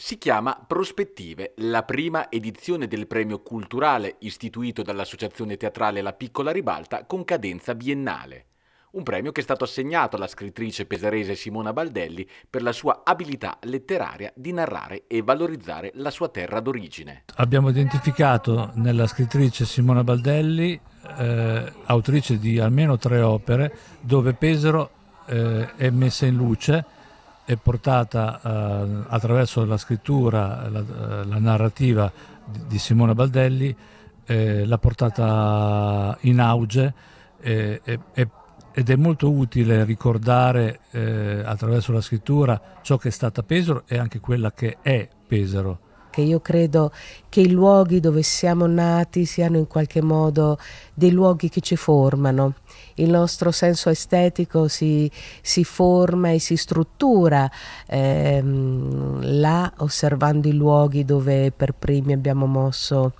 Si chiama Prospettive, la prima edizione del premio culturale istituito dall'associazione teatrale La Piccola Ribalta con cadenza biennale. Un premio che è stato assegnato alla scrittrice pesarese Simona Baldelli per la sua abilità letteraria di narrare e valorizzare la sua terra d'origine. Abbiamo identificato nella scrittrice Simona Baldelli, eh, autrice di almeno tre opere, dove Pesaro eh, è messa in luce è portata eh, attraverso la scrittura, la, eh, la narrativa di, di, Simona Baldelli, eh, l'ha portata in auge eh, ed è molto utile ricordare eh, attraverso la scrittura ciò che è stata Pesaro e anche quella che è Pesaro perché io credo che i luoghi dove siamo nati siano in qualche modo dei luoghi che ci formano. Il nostro senso estetico si, si forma e si struttura ehm, là osservando i luoghi dove per primi abbiamo mosso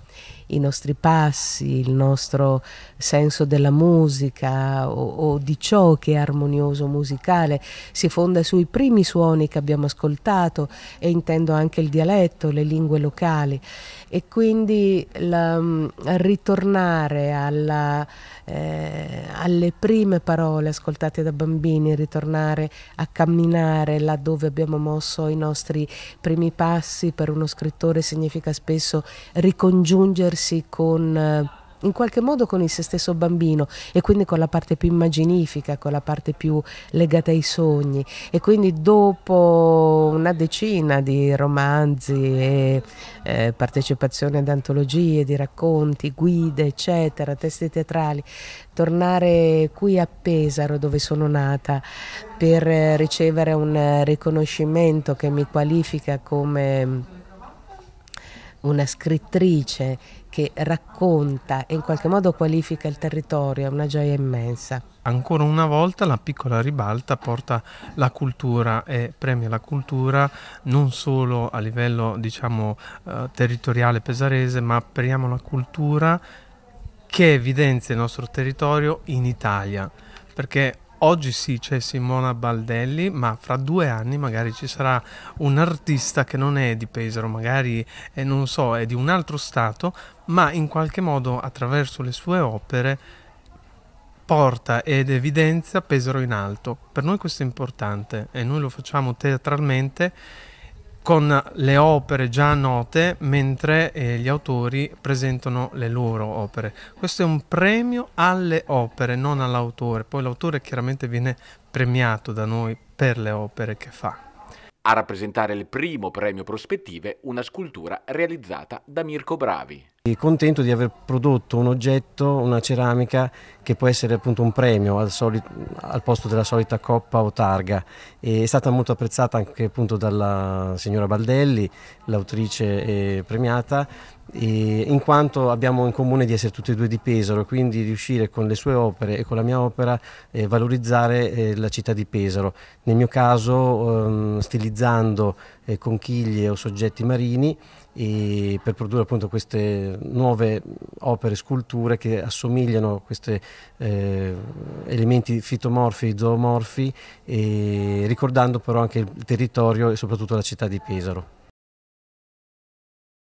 i nostri passi, il nostro senso della musica o, o di ciò che è armonioso musicale, si fonda sui primi suoni che abbiamo ascoltato e intendo anche il dialetto, le lingue locali e quindi la, mm, ritornare alla, eh, alle prime parole ascoltate da bambini, ritornare a camminare laddove abbiamo mosso i nostri primi passi per uno scrittore significa spesso ricongiungersi identificarsi con eh, in qualche modo con il se stesso bambino e quindi con la parte più immaginifica, con la parte più legata ai sogni e quindi dopo una decina di romanzi e eh, partecipazioni ad antologie, di racconti, guide, eccetera, testi teatrali, tornare qui a Pesaro dove sono nata per eh, ricevere un eh, riconoscimento che mi qualifica come una scrittrice che racconta e in qualche modo qualifica il territorio, è una gioia immensa. Ancora una volta la piccola ribalta porta la cultura e premia la cultura non solo a livello diciamo eh, territoriale pesarese, ma premiamo la cultura che evidenzia il nostro territorio in Italia, perché Oggi sì c'è Simona Baldelli, ma fra due anni magari ci sarà un artista che non è di Pesaro, magari è, eh, non so, è di un altro stato, ma in qualche modo attraverso le sue opere porta ed evidenzia Pesaro in alto. Per noi questo è importante e noi lo facciamo teatralmente con le opere già note mentre eh, gli autori presentano le loro opere. Questo è un premio alle opere, non all'autore. Poi l'autore chiaramente viene premiato da noi per le opere che fa. A rappresentare il primo premio prospettive una scultura realizzata da Mirko Bravi. Contento di aver prodotto un oggetto, una ceramica che può essere appunto un premio al, al posto della solita coppa o targa. E è stata molto apprezzata anche appunto dalla signora Baldelli, l'autrice premiata, in quanto abbiamo in comune di essere tutti e due di Pesaro, quindi riuscire con le sue opere e con la mia opera eh, valorizzare eh, la città di Pesaro. Nel mio caso ehm, stilizzando eh, conchiglie o soggetti marini per produrre appunto queste nuove opere, sculture che assomigliano a questi eh, elementi fitomorfi, zoomorfi, ricordando però anche il territorio e soprattutto la città di Pesaro.